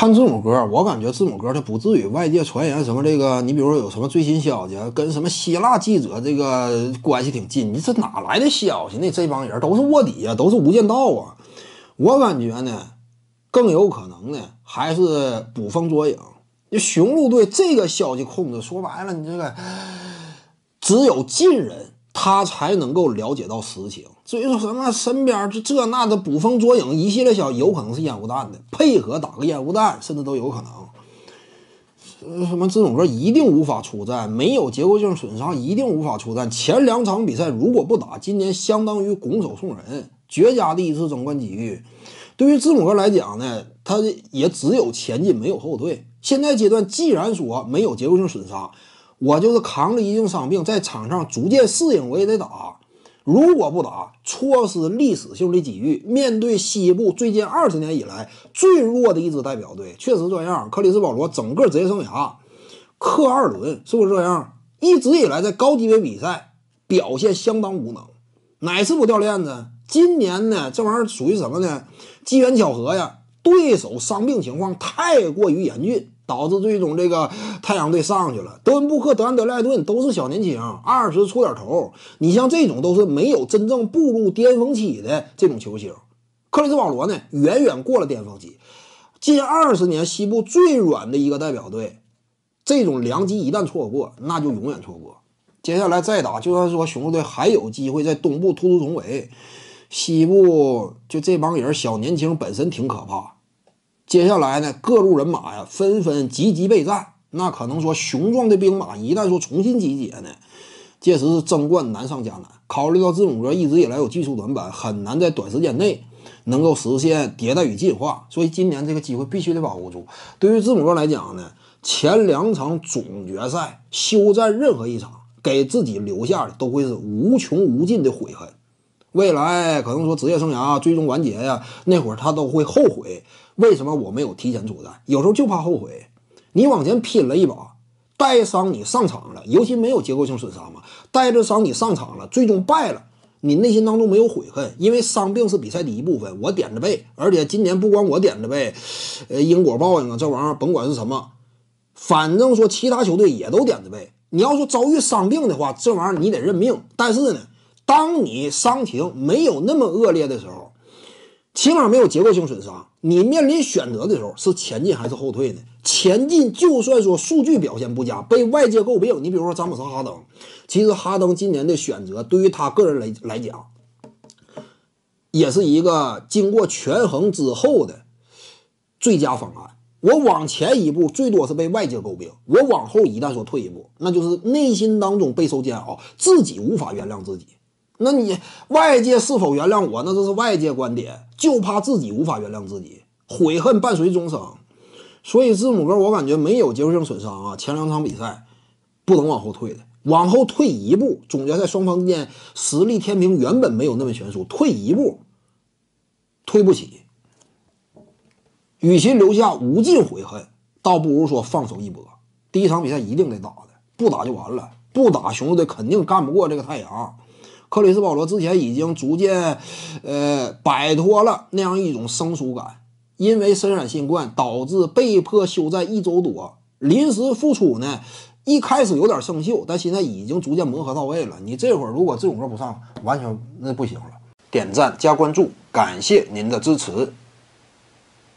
看字母哥，我感觉字母哥他不至于外界传言什么这个，你比如说有什么最新消息跟什么希腊记者这个关系挺近，你这哪来的消息呢？这帮人都是卧底啊，都是无间道啊！我感觉呢，更有可能呢还是捕风捉影。就雄鹿队这个消息控制，说白了，你这个只有近人他才能够了解到实情。所以说什么身边这这那的捕风捉影，一系列小有可能是烟雾弹的配合打个烟雾弹，甚至都有可能。什么字母哥一定无法出战，没有结构性损伤一定无法出战。前两场比赛如果不打，今年相当于拱手送人，绝佳的一次争冠机遇。对于字母哥来讲呢，他也只有前进没有后退。现在阶段既然说没有结构性损伤，我就是扛着一定伤病在场上逐渐适应，我也得打。如果不打，错失历史性的机遇。面对西部最近二十年以来最弱的一支代表队，确实这样。克里斯保罗整个职业生涯，克二轮是不是这样？一直以来在高级别比赛表现相当无能，哪次不掉链子？今年呢？这玩意儿属于什么呢？机缘巧合呀。对手伤病情况太过于严峻，导致最终这个太阳队上去了。德文布克、德安德赖顿都是小年轻，二十出点头。你像这种都是没有真正步入巅峰期的这种球星。克里斯保罗呢，远远过了巅峰期。近二十年西部最软的一个代表队，这种良机一旦错过，那就永远错过。接下来再打，就算说雄鹿队还有机会在东部突出重围，西部就这帮人小年轻本身挺可怕。接下来呢？各路人马呀，纷纷积极备战。那可能说，雄壮的兵马一旦说重新集结呢，届时是争冠难上加难。考虑到字母哥一直以来有技术短板，很难在短时间内能够实现迭代与进化，所以今年这个机会必须得把握住。对于字母哥来讲呢，前两场总决赛休战任何一场，给自己留下的都会是无穷无尽的悔恨。未来可能说职业生涯最终完结呀，那会儿他都会后悔。为什么我没有提前出战？有时候就怕后悔。你往前拼了一把，带伤你上场了，尤其没有结构性损伤嘛，带着伤你上场了，最终败了，你内心当中没有悔恨，因为伤病是比赛的一部分。我点着背，而且今年不光我点着背，呃，因果报应啊，这玩意儿甭管是什么，反正说其他球队也都点着背。你要说遭遇伤病的话，这玩意儿你得认命。但是呢，当你伤情没有那么恶劣的时候，起码没有结构性损伤。你面临选择的时候，是前进还是后退呢？前进就算说数据表现不佳，被外界诟病。你比如说詹姆斯哈登，其实哈登今年的选择，对于他个人来来讲，也是一个经过权衡之后的最佳方案。我往前一步，最多是被外界诟病；我往后一旦说退一步，那就是内心当中备受煎熬，自己无法原谅自己。那你外界是否原谅我？那这是外界观点。就怕自己无法原谅自己，悔恨伴随终生。所以字母哥，我感觉没有结构性损伤啊，前两场比赛不能往后退的，往后退一步，总决赛双方之间实力天平原本没有那么悬殊，退一步退不起。与其留下无尽悔恨，倒不如说放手一搏。第一场比赛一定得打的，不打就完了，不打雄鹿队肯定干不过这个太阳。克里斯·保罗之前已经逐渐，呃，摆脱了那样一种生疏感，因为身染新冠导致被迫休战一周多，临时复出呢，一开始有点生锈，但现在已经逐渐磨合到位了。你这会儿如果这种课不上，完全那不行了。点赞加关注，感谢您的支持。